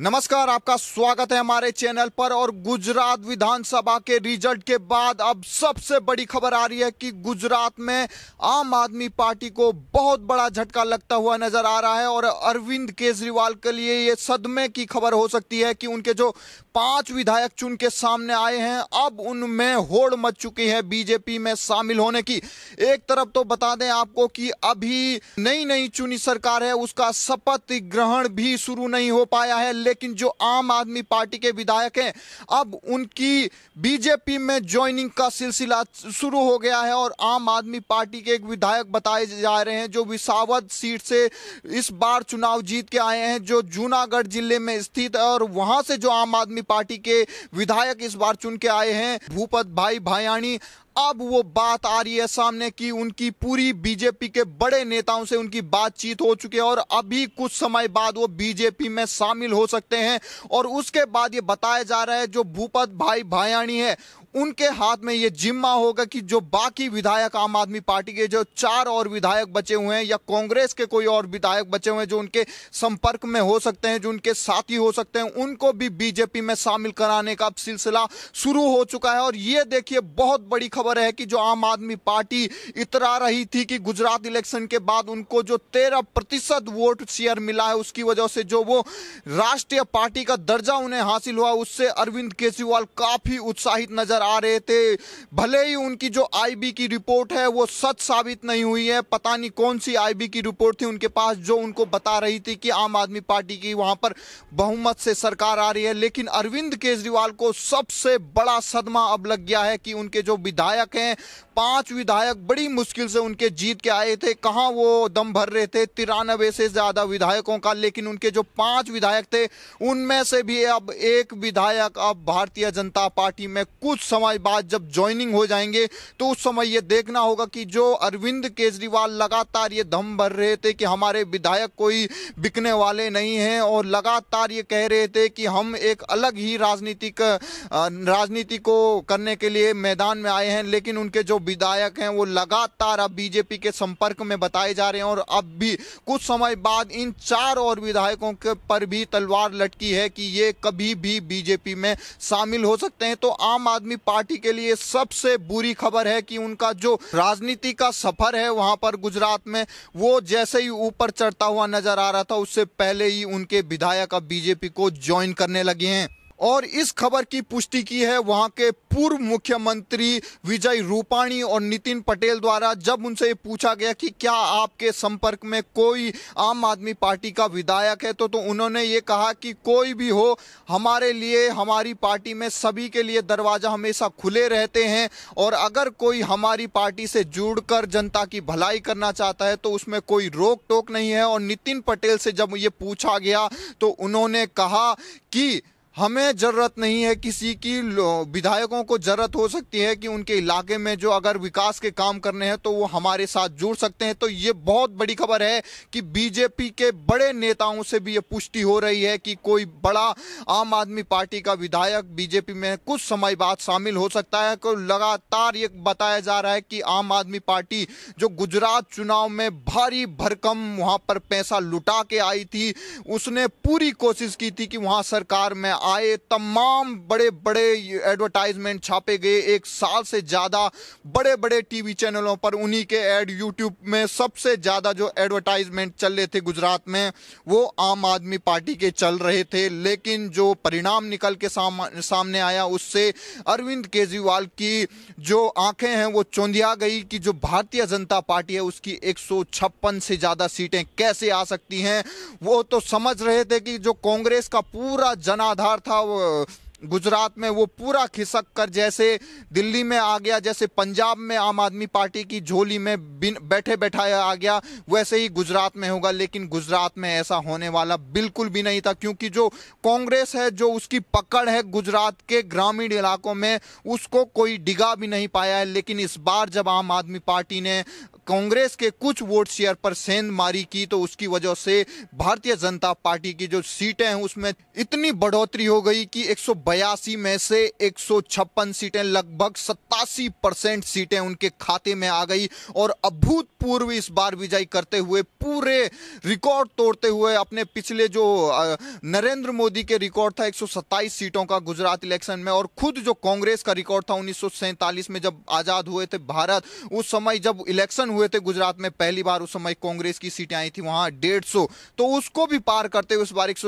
नमस्कार आपका स्वागत है हमारे चैनल पर और गुजरात विधानसभा के रिजल्ट के बाद अब सबसे बड़ी खबर आ रही है कि गुजरात में आम आदमी पार्टी को बहुत बड़ा झटका लगता हुआ नजर आ रहा है और अरविंद केजरीवाल के लिए ये सदमे की खबर हो सकती है कि उनके जो पांच विधायक चुन के सामने आए हैं अब उनमें होड़ मच चुकी है बीजेपी में शामिल होने की एक तरफ तो बता दें आपको कि अभी नई नई चुनी सरकार है उसका शपथ ग्रहण भी शुरू नहीं हो पाया है लेकिन जो आम आदमी पार्टी के विधायक हैं अब उनकी बीजेपी में ज्वाइनिंग का सिलसिला शुरू हो गया है और आम आदमी पार्टी के एक विधायक बताए जा रहे हैं जो विसावद सीट से इस बार चुनाव जीत के आए हैं जो जूनागढ़ जिले में स्थित है और वहां से जो आम आदमी पार्टी के विधायक इस बार चुन के आए हैं भूपत भाई भायाणी अब वो बात आ रही है सामने की उनकी पूरी बीजेपी के बड़े नेताओं से उनकी बातचीत हो चुकी है और अभी कुछ समय बाद वो बीजेपी में शामिल हो सकते हैं और उसके बाद ये बताया जा रहा है जो भूपत भाई भायाणी है उनके हाथ में ये जिम्मा होगा कि जो बाकी विधायक आम आदमी पार्टी के जो चार और विधायक बचे हुए हैं या कांग्रेस के कोई और विधायक बचे हुए हैं जो उनके संपर्क में हो सकते हैं जो उनके साथी हो सकते हैं उनको भी बीजेपी में शामिल कराने का सिलसिला शुरू हो चुका है और ये देखिए बहुत बड़ी खबर है कि जो आम आदमी पार्टी इतरा रही थी कि गुजरात इलेक्शन के बाद उनको जो तेरह प्रतिशत वोट शेयर मिला है उसकी वजह से जो वो राष्ट्रीय पार्टी का दर्जा उन्हें हासिल हुआ उससे अरविंद केजरीवाल काफी उत्साहित नजर नजर आ रहे थे भले ही उनकी जो आईबी की रिपोर्ट है वो सच साबित नहीं हुई है पता नहीं कौन सी आईबी की रिपोर्ट थी उनके पास जो उनको बता रही थी कि आम आदमी पार्टी की वहां पर बहुमत से सरकार आ रही है लेकिन अरविंद केजरीवाल को सबसे बड़ा सदमा अब लग गया है कि उनके जो विधायक हैं पांच विधायक बड़ी मुश्किल से उनके जीत के आए थे कहाँ वो दम भर रहे थे तिरानबे से ज़्यादा विधायकों का लेकिन उनके जो पांच विधायक थे उनमें से भी अब एक विधायक अब भारतीय जनता पार्टी में कुछ समय बाद जब ज्वाइनिंग हो जाएंगे तो उस समय ये देखना होगा कि जो अरविंद केजरीवाल लगातार ये दम भर रहे थे कि हमारे विधायक कोई बिकने वाले नहीं हैं और लगातार ये कह रहे थे कि हम एक अलग ही राजनीतिक राजनीति को करने के लिए मैदान में आए हैं लेकिन उनके जो विधायक हैं वो लगातार अब बीजेपी के संपर्क में बताए जा रहे हैं और अब भी कुछ समय बाद इन चार और विधायकों के पर भी तलवार लटकी है कि ये कभी भी बीजेपी में शामिल हो सकते हैं तो आम आदमी पार्टी के लिए सबसे बुरी खबर है कि उनका जो राजनीति का सफर है वहां पर गुजरात में वो जैसे ही ऊपर चढ़ता हुआ नजर आ रहा था उससे पहले ही उनके विधायक अब बीजेपी को ज्वाइन करने लगे हैं और इस खबर की पुष्टि की है वहां के पूर्व मुख्यमंत्री विजय रूपाणी और नितिन पटेल द्वारा जब उनसे पूछा गया कि क्या आपके संपर्क में कोई आम आदमी पार्टी का विधायक है तो तो उन्होंने ये कहा कि कोई भी हो हमारे लिए हमारी पार्टी में सभी के लिए दरवाजा हमेशा खुले रहते हैं और अगर कोई हमारी पार्टी से जुड़कर जनता की भलाई करना चाहता है तो उसमें कोई रोक टोक नहीं है और नितिन पटेल से जब ये पूछा गया तो उन्होंने कहा कि हमें जरूरत नहीं है किसी की विधायकों को जरूरत हो सकती है कि उनके इलाके में जो अगर विकास के काम करने हैं तो वो हमारे साथ जुड़ सकते हैं तो ये बहुत बड़ी खबर है कि बीजेपी के बड़े नेताओं से भी ये पुष्टि हो रही है कि कोई बड़ा आम आदमी पार्टी का विधायक बीजेपी में कुछ समय बाद शामिल हो सकता है को लगातार ये बताया जा रहा है कि आम आदमी पार्टी जो गुजरात चुनाव में भारी भरकम वहाँ पर पैसा लुटा के आई थी उसने पूरी कोशिश की थी कि वहाँ सरकार में आए तमाम बड़े बड़े एडवर्टाइजमेंट छापे गए एक साल से ज़्यादा बड़े बड़े टीवी चैनलों पर उन्हीं के एड यूट्यूब में सबसे ज़्यादा जो एडवर्टाइजमेंट चल रहे थे गुजरात में वो आम आदमी पार्टी के चल रहे थे लेकिन जो परिणाम निकल के साम, सामने आया उससे अरविंद केजरीवाल की जो आंखें हैं वो चौंधिया गई कि जो भारतीय जनता पार्टी है उसकी एक से ज़्यादा सीटें कैसे आ सकती हैं वो तो समझ रहे थे कि जो कांग्रेस का पूरा जनाधार सरकार था वो गुजरात में वो पूरा खिसक कर जैसे दिल्ली में आ गया जैसे पंजाब में आम आदमी पार्टी की झोली में बिन बैठे बैठा आ गया वैसे ही गुजरात में होगा लेकिन गुजरात में ऐसा होने वाला बिल्कुल भी नहीं था क्योंकि जो कांग्रेस है जो उसकी पकड़ है गुजरात के ग्रामीण इलाकों में उसको कोई डिगा भी नहीं पाया है लेकिन इस बार जब आम आदमी पार्टी ने कांग्रेस के कुछ वोट शेयर पर सेंध मारी की तो उसकी वजह से भारतीय जनता पार्टी की जो सीटें हैं उसमें इतनी बढ़ोतरी हो गई कि एक में से एक सीटें लगभग सत्तासी परसेंट सीटें उनके खाते में आ गई और अभूतपूर्व इस बार विजय करते हुए पूरे रिकॉर्ड तोड़ते हुए अपने पिछले जो नरेंद्र मोदी के रिकॉर्ड था एक सीटों का गुजरात इलेक्शन में और खुद जो कांग्रेस का रिकॉर्ड था उन्नीस में जब आज़ाद हुए थे भारत उस समय जब इलेक्शन हुए थे गुजरात में पहली बार उस समय कांग्रेस की सीटें आई थी वहां डेढ़ सौ तो उसको भी पार करते हुए इस बार एक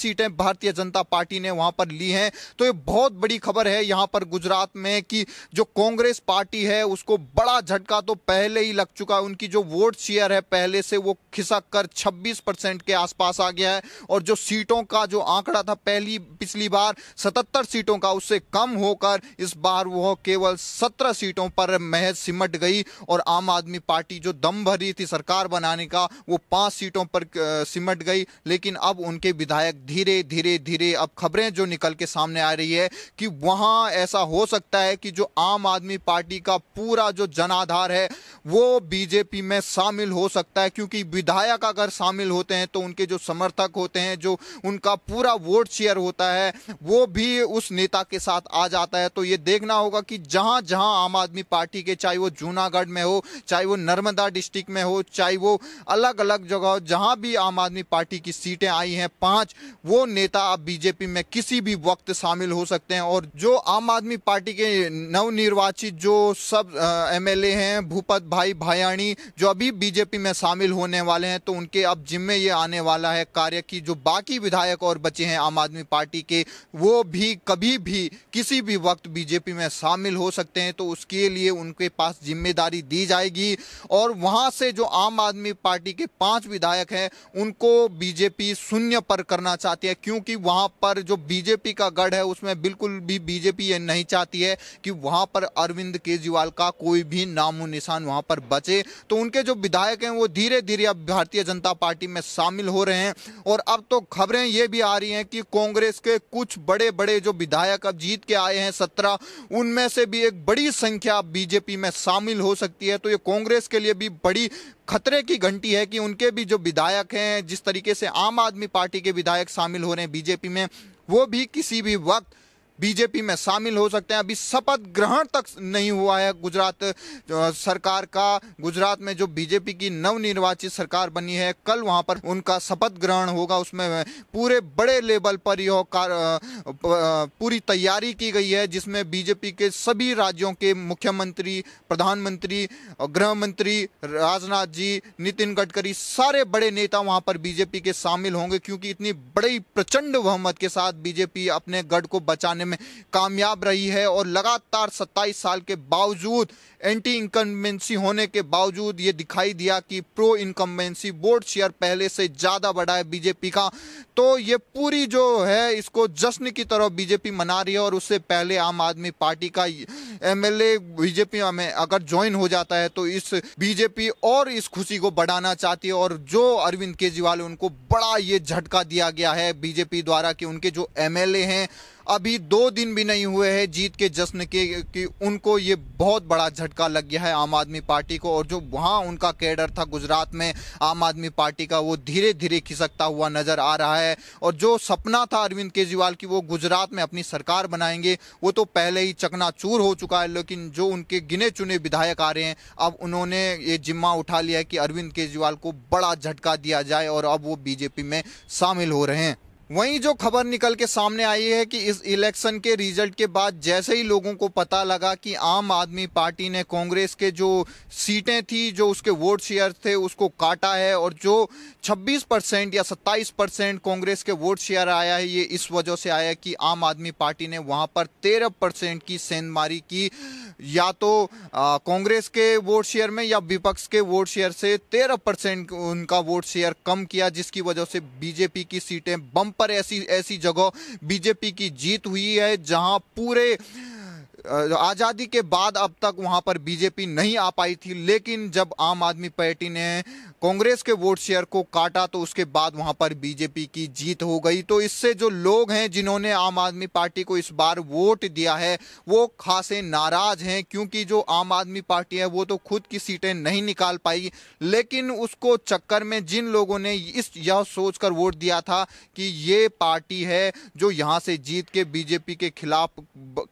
सीटें भारतीय जनता पार्टी ने वहां पर ली हैं तो ये बहुत बड़ी खबर है यहां पर गुजरात में कि जो कांग्रेस पार्टी है उसको बड़ा झटका तो पहले ही लग चुका उनकी जो वोट शेयर है पहले से वो खिसक कर छब्बीस परसेंट के आसपास आ गया है और जो सीटों का जो आंकड़ा था पहली पिछली बार सतहत्तर सीटों का उससे कम होकर इस बार वो केवल सत्रह सीटों पर महज सिमट गई और आम आदमी आदमी पार्टी जो दम भरी थी सरकार बनाने का वो पांच सीटों पर सिमट गई लेकिन अब उनके विधायक धीरे धीरे धीरे अब खबरें जो निकल के सामने आ रही है कि वहां ऐसा हो सकता है कि जो आम आदमी पार्टी का पूरा जो जनाधार है वो बीजेपी में शामिल हो सकता है क्योंकि विधायक अगर शामिल होते हैं तो उनके जो समर्थक होते हैं जो उनका पूरा वोट शेयर होता है वो भी उस नेता के साथ आ जाता है तो ये देखना होगा कि जहां जहां आम आदमी पार्टी के चाहे वो जूनागढ़ में हो चाहे चाहे वो नर्मदा डिस्ट्रिक्ट में हो चाहे वो अलग अलग जगह हो जहाँ भी आम आदमी पार्टी की सीटें आई हैं पांच वो नेता अब बीजेपी में किसी भी वक्त शामिल हो सकते हैं और जो आम आदमी पार्टी के नवनिर्वाचित जो सब एम ए हैं भूपत भाई भायाणी जो अभी बीजेपी में शामिल होने वाले हैं तो उनके अब जिम्मे ये आने वाला है कार्य की जो बाकी विधायक और बचे हैं आम आदमी पार्टी के वो भी कभी भी किसी भी वक्त बीजेपी में शामिल हो सकते हैं तो उसके लिए उनके पास जिम्मेदारी दी जाएगी होगी और वहां से जो आम आदमी पार्टी के पांच विधायक हैं उनको बीजेपी शून्य पर करना चाहती है क्योंकि वहां पर जो बीजेपी का गढ़ है उसमें बिल्कुल भी बीजेपी ये नहीं चाहती है कि वहां पर अरविंद केजरीवाल का कोई भी नामो निशान वहां पर बचे तो उनके जो विधायक हैं वो धीरे धीरे अब भारतीय जनता पार्टी में शामिल हो रहे हैं और अब तो खबरें ये भी आ रही हैं कि कांग्रेस के कुछ बड़े बड़े जो विधायक अब जीत के आए हैं सत्रह उनमें से भी एक बड़ी संख्या बीजेपी में शामिल हो सकती है तो ये कांग्रेस के लिए भी बड़ी खतरे की घंटी है कि उनके भी जो विधायक हैं जिस तरीके से आम आदमी पार्टी के विधायक शामिल हो रहे हैं बीजेपी में वो भी किसी भी वक्त बीजेपी में शामिल हो सकते हैं अभी शपथ ग्रहण तक नहीं हुआ है गुजरात सरकार का गुजरात में जो बीजेपी की नवनिर्वाचित सरकार बनी है कल वहां पर उनका शपथ ग्रहण होगा उसमें पूरे बड़े लेवल पर यह पूरी तैयारी की गई है जिसमें बीजेपी के सभी राज्यों के मुख्यमंत्री प्रधानमंत्री गृह मंत्री राजनाथ जी नितिन गडकरी सारे बड़े नेता वहां पर बीजेपी के शामिल होंगे क्योंकि इतनी बड़ी प्रचंड बहुमत के साथ बीजेपी अपने गढ़ को बचाने में कामयाब रही है और लगातार 27 साल के बावजूद एंटी इनकम्बेंसी होने के बावजूद ये दिखाई दिया कि प्रो इनकम्बेंसी बोर्ड शेयर पहले से ज़्यादा बढ़ा है बीजेपी का तो ये पूरी जो है इसको जश्न की तरह बीजेपी मना रही है और उससे पहले आम आदमी पार्टी का एमएलए बीजेपी में अगर ज्वाइन हो जाता है तो इस बीजेपी और इस खुशी को बढ़ाना चाहती है और जो अरविंद केजरीवाल उनको बड़ा ये झटका दिया गया है बीजेपी द्वारा कि उनके जो एमएलए हैं अभी दो दिन भी नहीं हुए हैं जीत के जश्न के कि उनको ये बहुत बड़ा झटका लग गया है आम आदमी पार्टी को और जो वहाँ उनका कैडर था गुजरात में आम आदमी पार्टी का वो धीरे धीरे खिसकता हुआ नज़र आ रहा है और जो सपना था अरविंद केजरीवाल की वो गुजरात में अपनी सरकार बनाएंगे वो तो पहले ही चकना हो चुका है लेकिन जो उनके गिने चुने विधायक आ रहे हैं अब उन्होंने ये जिम्मा उठा लिया है कि अरविंद केजरीवाल को बड़ा झटका दिया जाए और अब वो बीजेपी में शामिल हो रहे हैं वहीं जो खबर निकल के सामने आई है कि इस इलेक्शन के रिजल्ट के बाद जैसे ही लोगों को पता लगा कि आम आदमी पार्टी ने कांग्रेस के जो सीटें थी जो उसके वोट शेयर थे उसको काटा है और जो 26 परसेंट या 27 परसेंट कांग्रेस के वोट शेयर आया है ये इस वजह से आया कि आम आदमी पार्टी ने वहाँ पर 13 परसेंट की सेंधमारी की या तो कांग्रेस के वोट शेयर में या विपक्ष के वोट शेयर से तेरह उनका वोट शेयर कम किया जिसकी वजह से बीजेपी की सीटें बम्प पर ऐसी ऐसी जगह बीजेपी की जीत हुई है जहां पूरे आज़ादी के बाद अब तक वहां पर बीजेपी नहीं आ पाई थी लेकिन जब आम आदमी पार्टी ने कांग्रेस के वोट शेयर को काटा तो उसके बाद वहां पर बीजेपी की जीत हो गई तो इससे जो लोग हैं जिन्होंने आम आदमी पार्टी को इस बार वोट दिया है वो खासे नाराज हैं क्योंकि जो आम आदमी पार्टी है वो तो खुद की सीटें नहीं निकाल पाई लेकिन उसको चक्कर में जिन लोगों ने इस यह सोचकर वोट दिया था कि ये पार्टी है जो यहाँ से जीत के बीजेपी के खिलाफ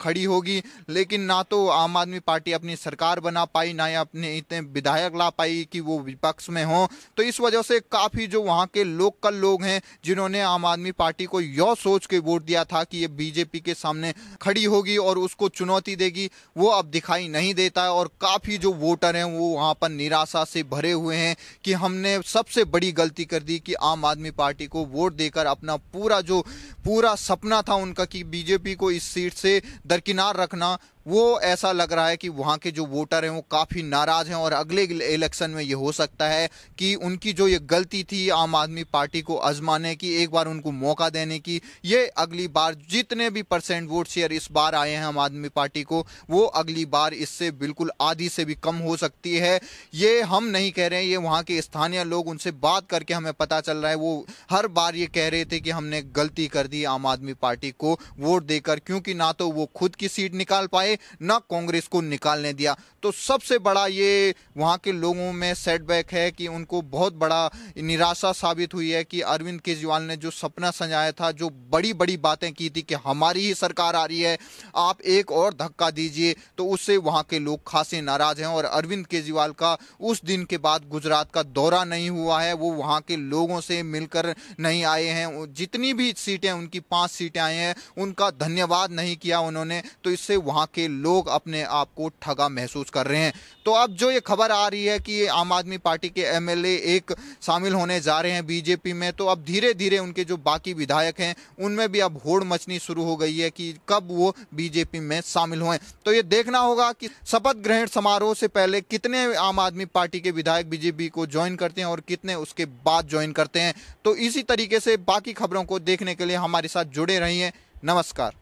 खड़ी होगी लेकिन ना तो आम आदमी पार्टी अपनी सरकार बना पाई ना अपने इतने विधायक ला पाई कि वो विपक्ष में हो हों तो इस वजह से काफ़ी जो वहाँ के लोकल लोग हैं जिन्होंने आम आदमी पार्टी को यौ सोच के वोट दिया था कि ये बीजेपी के सामने खड़ी होगी और उसको चुनौती देगी वो अब दिखाई नहीं देता और काफ़ी जो वोटर हैं वो वहाँ पर निराशा से भरे हुए हैं कि हमने सबसे बड़ी गलती कर दी कि आम आदमी पार्टी को वोट देकर अपना पूरा जो पूरा सपना था उनका कि बीजेपी को इस सीट से दरकिनार रखना वो ऐसा लग रहा है कि वहाँ के जो वोटर हैं वो काफ़ी नाराज़ हैं और अगले इलेक्शन में ये हो सकता है कि उनकी जो ये गलती थी आम आदमी पार्टी को आजमाने की एक बार उनको मौका देने की ये अगली बार जितने भी परसेंट वोट शेयर इस बार आए हैं आम आदमी पार्टी को वो अगली बार इससे बिल्कुल आधी से भी कम हो सकती है ये हम नहीं कह रहे हैं ये वहाँ के स्थानीय लोग उनसे बात करके हमें पता चल रहा है वो हर बार ये कह रहे थे कि हमने गलती कर दी आम आदमी पार्टी को वोट देकर क्योंकि ना तो वो खुद की सीट निकाल पाए ना कांग्रेस को निकालने दिया तो सबसे बड़ा ये वहाँ के लोगों में सेटबैक है कि उनको बहुत बड़ा निराशा साबित हुई है कि अरविंद केजरीवाल ने जो सपना सजाया था जो बड़ी बड़ी बातें की थी कि हमारी ही सरकार आ रही है आप एक और धक्का दीजिए तो उससे वहाँ के लोग खासे नाराज हैं और अरविंद केजरीवाल का उस दिन के बाद गुजरात का दौरा नहीं हुआ है वो वहाँ के लोगों से मिलकर नहीं आए हैं जितनी भी सीटें उनकी पाँच सीटें आई हैं उनका धन्यवाद नहीं किया उन्होंने तो इससे वहाँ के लोग अपने आप को ठगा महसूस कर रहे हैं तो अब जो ये खबर आ रही है कि ये आम आदमी पार्टी के एमएलए एक शामिल होने जा रहे हैं बीजेपी में तो अब धीरे धीरे उनके जो बाकी विधायक हैं उनमें भी अब होड़ मचनी शुरू हो गई है कि कब वो बीजेपी में शामिल हुए तो ये देखना होगा कि शपथ ग्रहण समारोह से पहले कितने आम आदमी पार्टी के विधायक बीजेपी को ज्वाइन करते हैं और कितने उसके बाद ज्वाइन करते हैं तो इसी तरीके से बाकी खबरों को देखने के लिए हमारे साथ जुड़े रहिए नमस्कार